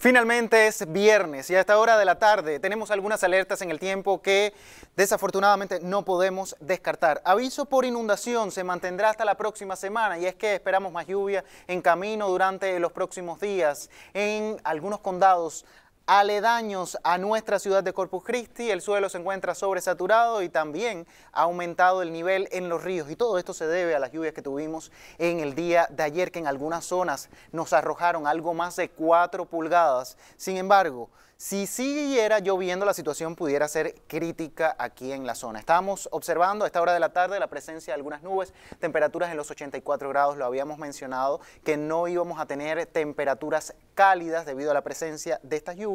Finalmente es viernes y a esta hora de la tarde tenemos algunas alertas en el tiempo que desafortunadamente no podemos descartar. Aviso por inundación se mantendrá hasta la próxima semana y es que esperamos más lluvia en camino durante los próximos días en algunos condados aledaños a nuestra ciudad de Corpus Christi, el suelo se encuentra sobresaturado y también ha aumentado el nivel en los ríos. Y todo esto se debe a las lluvias que tuvimos en el día de ayer, que en algunas zonas nos arrojaron algo más de 4 pulgadas. Sin embargo, si siguiera lloviendo, la situación pudiera ser crítica aquí en la zona. Estamos observando a esta hora de la tarde la presencia de algunas nubes, temperaturas en los 84 grados, lo habíamos mencionado, que no íbamos a tener temperaturas cálidas debido a la presencia de estas lluvias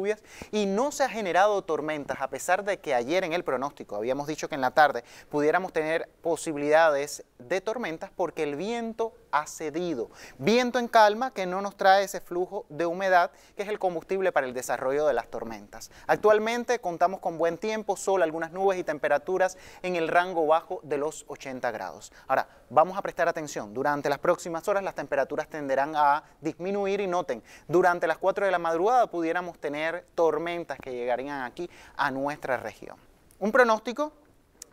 y no se ha generado tormentas, a pesar de que ayer en el pronóstico habíamos dicho que en la tarde pudiéramos tener posibilidades de tormentas porque el viento ha cedido. Viento en calma que no nos trae ese flujo de humedad que es el combustible para el desarrollo de las tormentas. Actualmente contamos con buen tiempo, sol, algunas nubes y temperaturas en el rango bajo de los 80 grados. Ahora, vamos a prestar atención. Durante las próximas horas las temperaturas tenderán a disminuir y noten, durante las 4 de la madrugada pudiéramos tener tormentas que llegarían aquí a nuestra región. Un pronóstico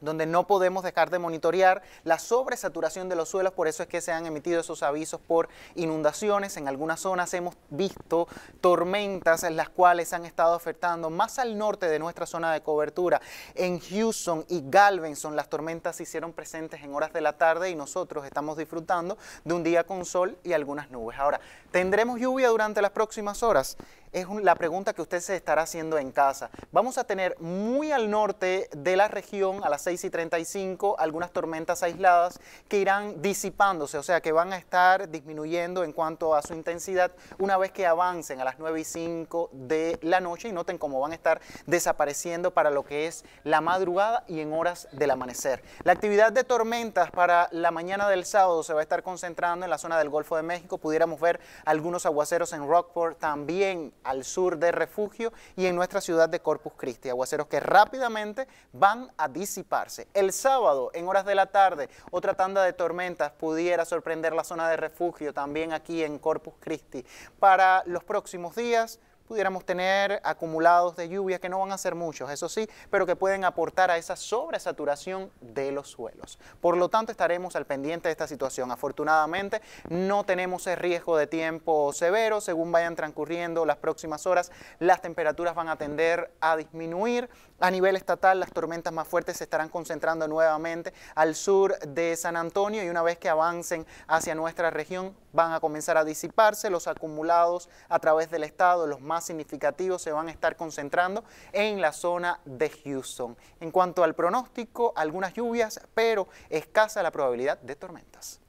donde no podemos dejar de monitorear la sobresaturación de los suelos, por eso es que se han emitido esos avisos por inundaciones. En algunas zonas hemos visto tormentas en las cuales han estado afectando más al norte de nuestra zona de cobertura. En Houston y Galveston las tormentas se hicieron presentes en horas de la tarde y nosotros estamos disfrutando de un día con sol y algunas nubes. Ahora, ¿tendremos lluvia durante las próximas horas? es la pregunta que usted se estará haciendo en casa. Vamos a tener muy al norte de la región a las 6 y 35, algunas tormentas aisladas que irán disipándose, o sea que van a estar disminuyendo en cuanto a su intensidad una vez que avancen a las 9 y 5 de la noche y noten cómo van a estar desapareciendo para lo que es la madrugada y en horas del amanecer. La actividad de tormentas para la mañana del sábado se va a estar concentrando en la zona del Golfo de México, pudiéramos ver algunos aguaceros en Rockport, también al sur de Refugio y en nuestra ciudad de Corpus Christi, aguaceros que rápidamente van a disipar. El sábado, en horas de la tarde, otra tanda de tormentas pudiera sorprender la zona de refugio también aquí en Corpus Christi. Para los próximos días, pudiéramos tener acumulados de lluvia que no van a ser muchos, eso sí, pero que pueden aportar a esa sobresaturación de los suelos. Por lo tanto, estaremos al pendiente de esta situación. Afortunadamente, no tenemos el riesgo de tiempo severo. Según vayan transcurriendo las próximas horas, las temperaturas van a tender a disminuir. A nivel estatal, las tormentas más fuertes se estarán concentrando nuevamente al sur de San Antonio y una vez que avancen hacia nuestra región, van a comenzar a disiparse los acumulados a través del estado, los más significativos se van a estar concentrando en la zona de Houston. En cuanto al pronóstico, algunas lluvias, pero escasa la probabilidad de tormentas.